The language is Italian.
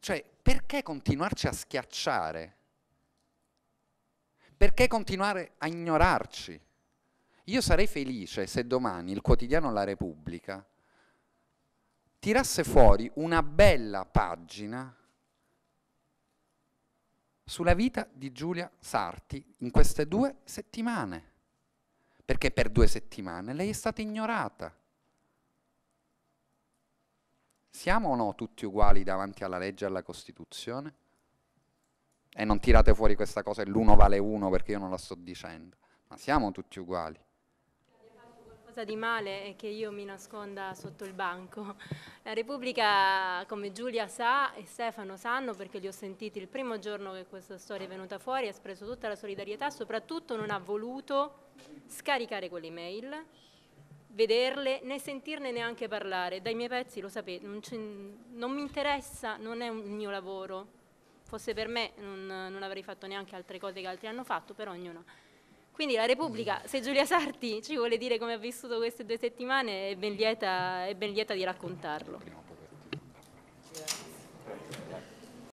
Cioè, perché continuarci a schiacciare? Perché continuare a ignorarci? Io sarei felice se domani il quotidiano La Repubblica tirasse fuori una bella pagina sulla vita di Giulia Sarti in queste due settimane, perché per due settimane lei è stata ignorata siamo o no tutti uguali davanti alla legge e alla Costituzione? E non tirate fuori questa cosa e l'uno vale uno perché io non la sto dicendo, ma siamo tutti uguali di male è che io mi nasconda sotto il banco. La Repubblica, come Giulia sa e Stefano sanno, perché li ho sentiti il primo giorno che questa storia è venuta fuori, ha espresso tutta la solidarietà, soprattutto non ha voluto scaricare quell'email vederle né sentirne neanche parlare. Dai miei pezzi lo sapete, non, non mi interessa, non è un mio lavoro. Forse per me non, non, avrei fatto neanche altre cose che altri hanno fatto, però ognuno. Quindi la Repubblica, mm. se Giulia Sarti ci vuole dire come ha vissuto queste due settimane, è ben lieta, è ben lieta di raccontarlo.